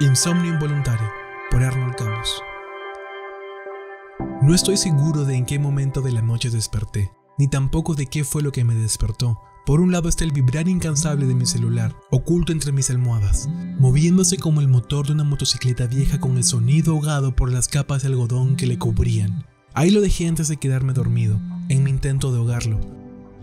Insomnio involuntario por Arnold Camus. No estoy seguro de en qué momento de la noche desperté, ni tampoco de qué fue lo que me despertó. Por un lado está el vibrar incansable de mi celular, oculto entre mis almohadas, moviéndose como el motor de una motocicleta vieja con el sonido ahogado por las capas de algodón que le cubrían. Ahí lo dejé antes de quedarme dormido, en mi intento de ahogarlo,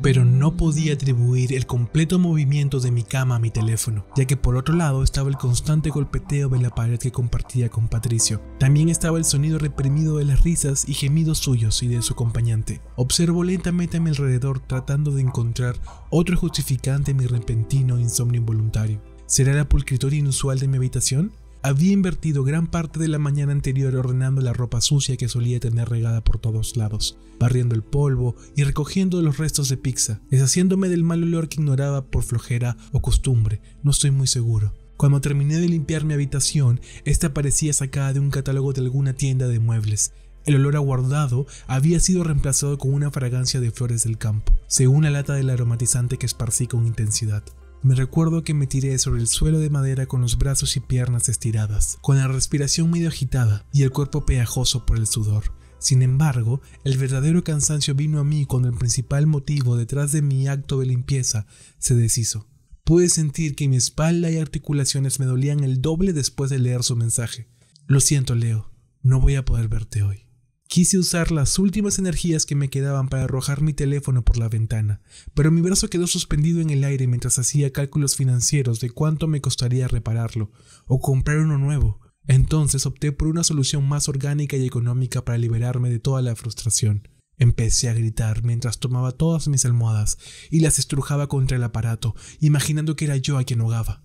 pero no podía atribuir el completo movimiento de mi cama a mi teléfono, ya que por otro lado estaba el constante golpeteo de la pared que compartía con Patricio. También estaba el sonido reprimido de las risas y gemidos suyos y de su acompañante. Observo lentamente a mi alrededor tratando de encontrar otro justificante a mi repentino insomnio involuntario. ¿Será la pulcritud inusual de mi habitación? Había invertido gran parte de la mañana anterior ordenando la ropa sucia que solía tener regada por todos lados, barriendo el polvo y recogiendo los restos de pizza, deshaciéndome del mal olor que ignoraba por flojera o costumbre, no estoy muy seguro. Cuando terminé de limpiar mi habitación, esta parecía sacada de un catálogo de alguna tienda de muebles. El olor aguardado había sido reemplazado con una fragancia de flores del campo, según la lata del aromatizante que esparcí con intensidad. Me recuerdo que me tiré sobre el suelo de madera con los brazos y piernas estiradas, con la respiración medio agitada y el cuerpo pegajoso por el sudor. Sin embargo, el verdadero cansancio vino a mí cuando el principal motivo detrás de mi acto de limpieza se deshizo. Pude sentir que mi espalda y articulaciones me dolían el doble después de leer su mensaje. Lo siento, Leo, no voy a poder verte hoy. Quise usar las últimas energías que me quedaban para arrojar mi teléfono por la ventana, pero mi brazo quedó suspendido en el aire mientras hacía cálculos financieros de cuánto me costaría repararlo o comprar uno nuevo. Entonces opté por una solución más orgánica y económica para liberarme de toda la frustración. Empecé a gritar mientras tomaba todas mis almohadas y las estrujaba contra el aparato, imaginando que era yo a quien ahogaba.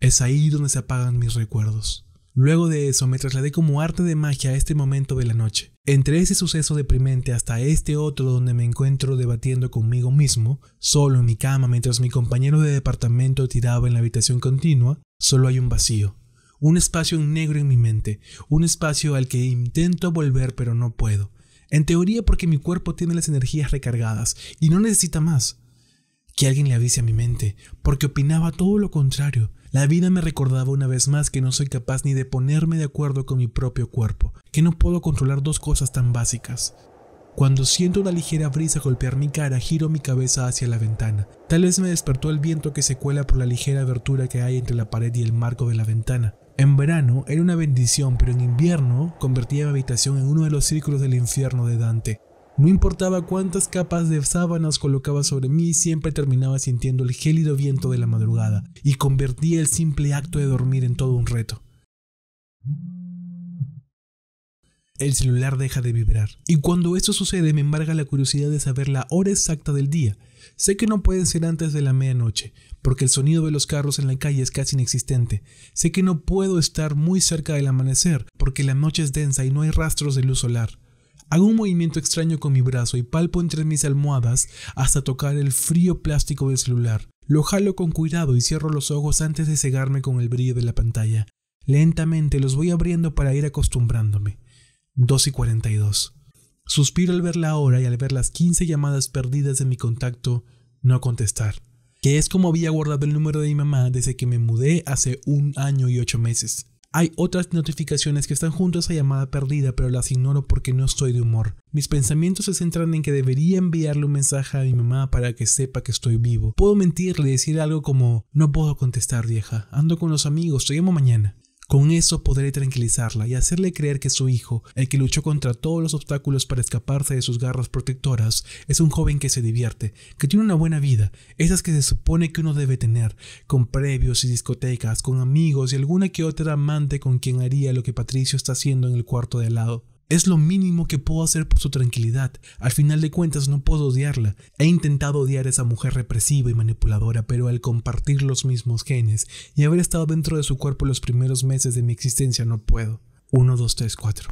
Es ahí donde se apagan mis recuerdos. Luego de eso me trasladé como arte de magia a este momento de la noche. Entre ese suceso deprimente hasta este otro donde me encuentro debatiendo conmigo mismo, solo en mi cama mientras mi compañero de departamento tiraba en la habitación continua, solo hay un vacío, un espacio negro en mi mente, un espacio al que intento volver pero no puedo. En teoría porque mi cuerpo tiene las energías recargadas y no necesita más. Que alguien le avise a mi mente, porque opinaba todo lo contrario. La vida me recordaba una vez más que no soy capaz ni de ponerme de acuerdo con mi propio cuerpo, que no puedo controlar dos cosas tan básicas. Cuando siento una ligera brisa golpear mi cara, giro mi cabeza hacia la ventana. Tal vez me despertó el viento que se cuela por la ligera abertura que hay entre la pared y el marco de la ventana. En verano era una bendición, pero en invierno convertía mi habitación en uno de los círculos del infierno de Dante. No importaba cuántas capas de sábanas colocaba sobre mí, siempre terminaba sintiendo el gélido viento de la madrugada y convertía el simple acto de dormir en todo un reto. El celular deja de vibrar y cuando esto sucede me embarga la curiosidad de saber la hora exacta del día. Sé que no puede ser antes de la medianoche, porque el sonido de los carros en la calle es casi inexistente. Sé que no puedo estar muy cerca del amanecer, porque la noche es densa y no hay rastros de luz solar. Hago un movimiento extraño con mi brazo y palpo entre mis almohadas hasta tocar el frío plástico del celular. Lo jalo con cuidado y cierro los ojos antes de cegarme con el brillo de la pantalla. Lentamente los voy abriendo para ir acostumbrándome. 2 y 42. Suspiro al ver la hora y al ver las 15 llamadas perdidas de mi contacto no contestar, que es como había guardado el número de mi mamá desde que me mudé hace un año y ocho meses. Hay otras notificaciones que están junto a esa llamada perdida, pero las ignoro porque no estoy de humor. Mis pensamientos se centran en que debería enviarle un mensaje a mi mamá para que sepa que estoy vivo. Puedo mentirle y decir algo como, no puedo contestar vieja, ando con los amigos, te llamo mañana. Con eso podré tranquilizarla y hacerle creer que su hijo, el que luchó contra todos los obstáculos para escaparse de sus garras protectoras, es un joven que se divierte, que tiene una buena vida, esas que se supone que uno debe tener, con previos y discotecas, con amigos y alguna que otra amante con quien haría lo que Patricio está haciendo en el cuarto de al lado. Es lo mínimo que puedo hacer por su tranquilidad. Al final de cuentas no puedo odiarla. He intentado odiar a esa mujer represiva y manipuladora, pero al compartir los mismos genes y haber estado dentro de su cuerpo los primeros meses de mi existencia no puedo. 1, 2, 3, 4.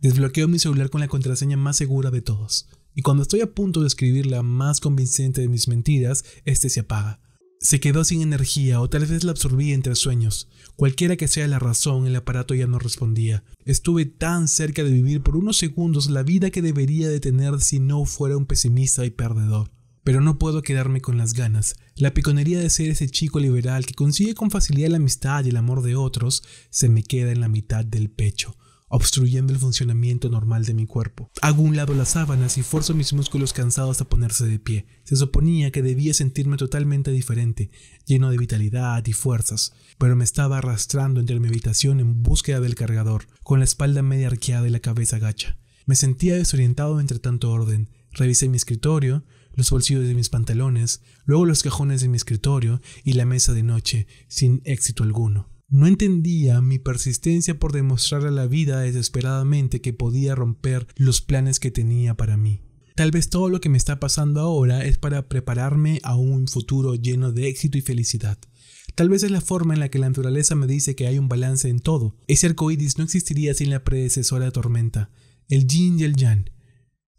Desbloqueo mi celular con la contraseña más segura de todos. Y cuando estoy a punto de escribir la más convincente de mis mentiras, este se apaga. Se quedó sin energía o tal vez la absorbí entre sueños. Cualquiera que sea la razón, el aparato ya no respondía. Estuve tan cerca de vivir por unos segundos la vida que debería de tener si no fuera un pesimista y perdedor. Pero no puedo quedarme con las ganas. La piconería de ser ese chico liberal que consigue con facilidad la amistad y el amor de otros se me queda en la mitad del pecho obstruyendo el funcionamiento normal de mi cuerpo. Hago un lado las sábanas y forzo mis músculos cansados a ponerse de pie. Se suponía que debía sentirme totalmente diferente, lleno de vitalidad y fuerzas, pero me estaba arrastrando entre mi habitación en búsqueda del cargador, con la espalda media arqueada y la cabeza gacha. Me sentía desorientado entre tanto orden. Revisé mi escritorio, los bolsillos de mis pantalones, luego los cajones de mi escritorio y la mesa de noche, sin éxito alguno. No entendía mi persistencia por demostrar a la vida desesperadamente que podía romper los planes que tenía para mí. Tal vez todo lo que me está pasando ahora es para prepararme a un futuro lleno de éxito y felicidad. Tal vez es la forma en la que la naturaleza me dice que hay un balance en todo. Ese arcoíris no existiría sin la predecesora tormenta, el yin y el yang.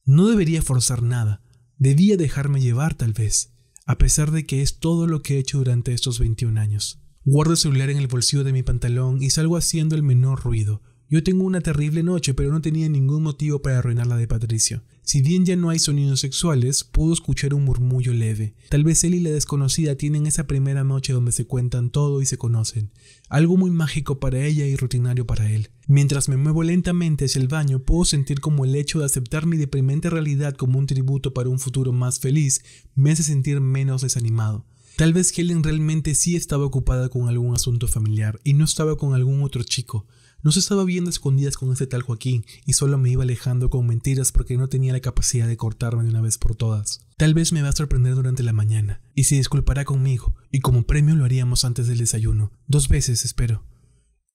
No debería forzar nada, debía dejarme llevar tal vez, a pesar de que es todo lo que he hecho durante estos 21 años. Guardo el celular en el bolsillo de mi pantalón y salgo haciendo el menor ruido. Yo tengo una terrible noche, pero no tenía ningún motivo para arruinar la de Patricio. Si bien ya no hay sonidos sexuales, puedo escuchar un murmullo leve. Tal vez él y la desconocida tienen esa primera noche donde se cuentan todo y se conocen. Algo muy mágico para ella y rutinario para él. Mientras me muevo lentamente hacia el baño, puedo sentir como el hecho de aceptar mi deprimente realidad como un tributo para un futuro más feliz me hace sentir menos desanimado. Tal vez Helen realmente sí estaba ocupada con algún asunto familiar y no estaba con algún otro chico. No se estaba viendo escondidas con ese tal Joaquín y solo me iba alejando con mentiras porque no tenía la capacidad de cortarme de una vez por todas. Tal vez me va a sorprender durante la mañana y se disculpará conmigo y como premio lo haríamos antes del desayuno. Dos veces, espero.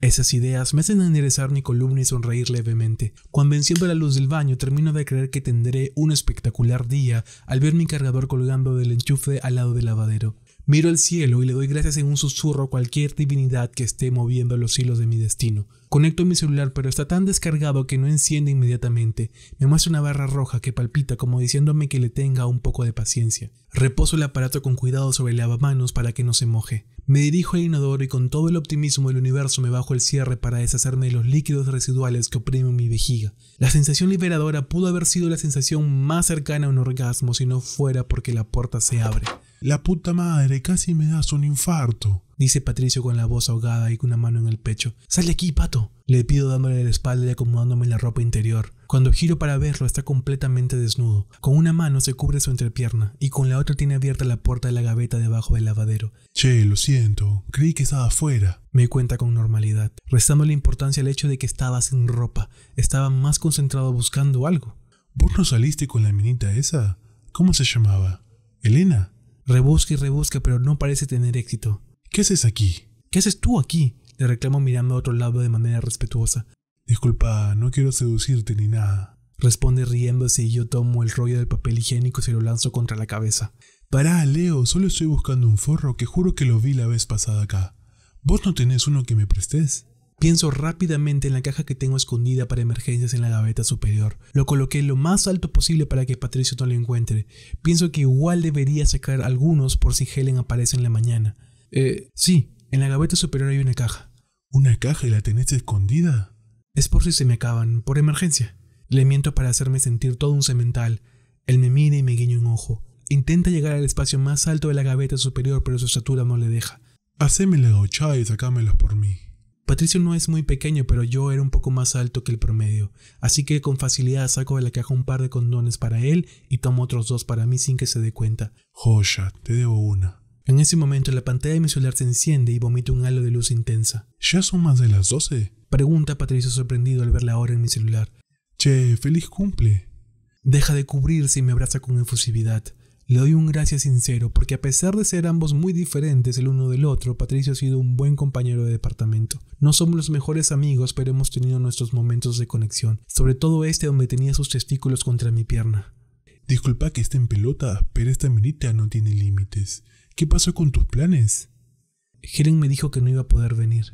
Esas ideas me hacen enderezar mi columna y sonreír levemente. Cuando enciendo la luz del baño, termino de creer que tendré un espectacular día al ver mi cargador colgando del enchufe al lado del lavadero. Miro al cielo y le doy gracias en un susurro a cualquier divinidad que esté moviendo los hilos de mi destino. Conecto mi celular, pero está tan descargado que no enciende inmediatamente. Me muestra una barra roja que palpita como diciéndome que le tenga un poco de paciencia. Reposo el aparato con cuidado sobre el lavamanos para que no se moje. Me dirijo al inodoro y con todo el optimismo del universo me bajo el cierre para deshacerme de los líquidos residuales que oprimen mi vejiga. La sensación liberadora pudo haber sido la sensación más cercana a un orgasmo si no fuera porque la puerta se abre. La puta madre, casi me das un infarto. Dice Patricio con la voz ahogada y con una mano en el pecho. Sale aquí, pato. Le pido dándole la espalda y acomodándome la ropa interior. Cuando giro para verlo está completamente desnudo. Con una mano se cubre su entrepierna y con la otra tiene abierta la puerta de la gaveta debajo del lavadero. Che, lo siento, creí que estaba afuera. Me cuenta con normalidad, restando la importancia al hecho de que estaba sin ropa. Estaba más concentrado buscando algo. ¿Vos no saliste con la minita esa? ¿Cómo se llamaba? ¿Elena? Rebusca y rebusca, pero no parece tener éxito. ¿Qué haces aquí? ¿Qué haces tú aquí? Le reclamo mirando a otro lado de manera respetuosa. Disculpa, no quiero seducirte ni nada. Responde riéndose y yo tomo el rollo del papel higiénico y se lo lanzo contra la cabeza. Pará, Leo, solo estoy buscando un forro que juro que lo vi la vez pasada acá. ¿Vos no tenés uno que me prestes? Pienso rápidamente en la caja que tengo escondida para emergencias en la gaveta superior. Lo coloqué lo más alto posible para que Patricio no lo encuentre. Pienso que igual debería sacar algunos por si Helen aparece en la mañana. Eh, sí, en la gaveta superior hay una caja. ¿Una caja y la tenés escondida? Es por si se me acaban, por emergencia. Le miento para hacerme sentir todo un cemental. Él me mira y me guiña un ojo. Intenta llegar al espacio más alto de la gaveta superior, pero su estatura no le deja. Haceme la y sacámelos por mí. Patricio no es muy pequeño, pero yo era un poco más alto que el promedio, así que con facilidad saco de la caja un par de condones para él y tomo otros dos para mí sin que se dé cuenta. Joya, te debo una. En ese momento la pantalla de mi celular se enciende y vomito un halo de luz intensa. ¿Ya son más de las doce? Pregunta Patricio sorprendido al ver la hora en mi celular. Che, feliz cumple. Deja de cubrirse y me abraza con efusividad. Le doy un gracias sincero, porque a pesar de ser ambos muy diferentes el uno del otro, Patricio ha sido un buen compañero de departamento. No somos los mejores amigos, pero hemos tenido nuestros momentos de conexión, sobre todo este donde tenía sus testículos contra mi pierna. Disculpa que esté en pelota, pero esta minita no tiene límites. ¿Qué pasó con tus planes? Helen me dijo que no iba a poder venir.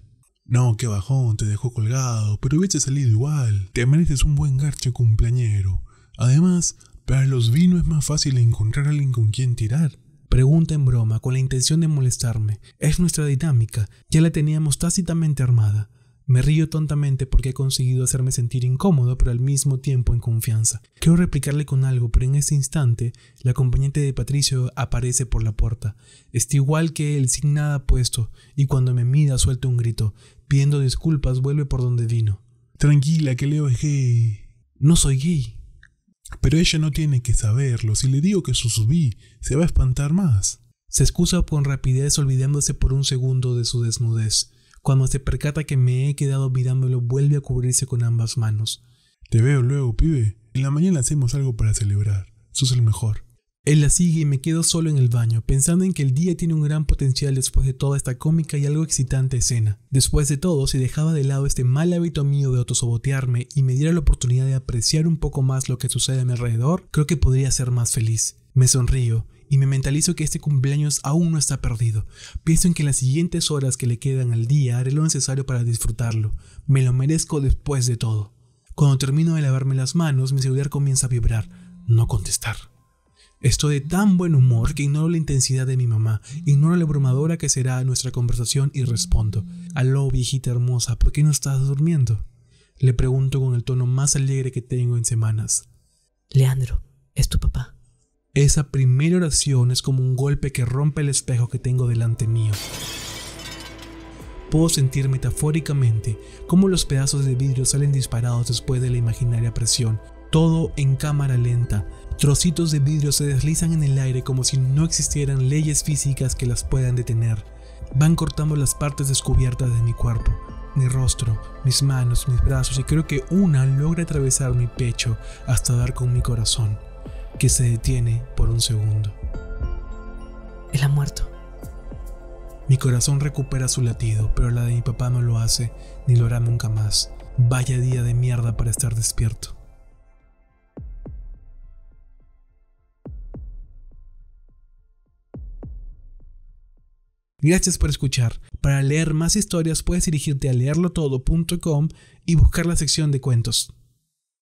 No, qué bajón, te dejó colgado, pero hubiese salido igual. Te mereces un buen garche cumpleañero. Además, para los vinos es más fácil encontrar a alguien con quien tirar. Pregunta en broma, con la intención de molestarme. Es nuestra dinámica, ya la teníamos tácitamente armada. Me río tontamente porque he conseguido hacerme sentir incómodo, pero al mismo tiempo en confianza. Quiero replicarle con algo, pero en ese instante, la acompañante de Patricio aparece por la puerta. Está igual que él, sin nada puesto, y cuando me mira suelta un grito. Pidiendo disculpas, vuelve por donde vino. Tranquila, que Leo es gay. No soy gay. Pero ella no tiene que saberlo. Si le digo que subí se va a espantar más. Se excusa con rapidez olvidándose por un segundo de su desnudez. Cuando se percata que me he quedado mirándolo, vuelve a cubrirse con ambas manos. Te veo luego, pibe. En la mañana hacemos algo para celebrar. Sos el mejor. Él la sigue y me quedo solo en el baño, pensando en que el día tiene un gran potencial después de toda esta cómica y algo excitante escena. Después de todo, si dejaba de lado este mal hábito mío de autosobotearme y me diera la oportunidad de apreciar un poco más lo que sucede a mi alrededor, creo que podría ser más feliz. Me sonrío y me mentalizo que este cumpleaños aún no está perdido. Pienso en que en las siguientes horas que le quedan al día haré lo necesario para disfrutarlo. Me lo merezco después de todo. Cuando termino de lavarme las manos, mi celular comienza a vibrar. No contestar. Estoy de tan buen humor que ignoro la intensidad de mi mamá, ignoro la abrumadora que será nuestra conversación y respondo. Aló, viejita hermosa, ¿por qué no estás durmiendo? Le pregunto con el tono más alegre que tengo en semanas. Leandro, es tu papá. Esa primera oración es como un golpe que rompe el espejo que tengo delante mío. Puedo sentir metafóricamente cómo los pedazos de vidrio salen disparados después de la imaginaria presión, todo en cámara lenta. Trocitos de vidrio se deslizan en el aire como si no existieran leyes físicas que las puedan detener. Van cortando las partes descubiertas de mi cuerpo, mi rostro, mis manos, mis brazos y creo que una logra atravesar mi pecho hasta dar con mi corazón, que se detiene por un segundo. Él ha muerto. Mi corazón recupera su latido, pero la de mi papá no lo hace, ni lo hará nunca más. Vaya día de mierda para estar despierto. Gracias por escuchar. Para leer más historias puedes dirigirte a leerlotodo.com y buscar la sección de cuentos.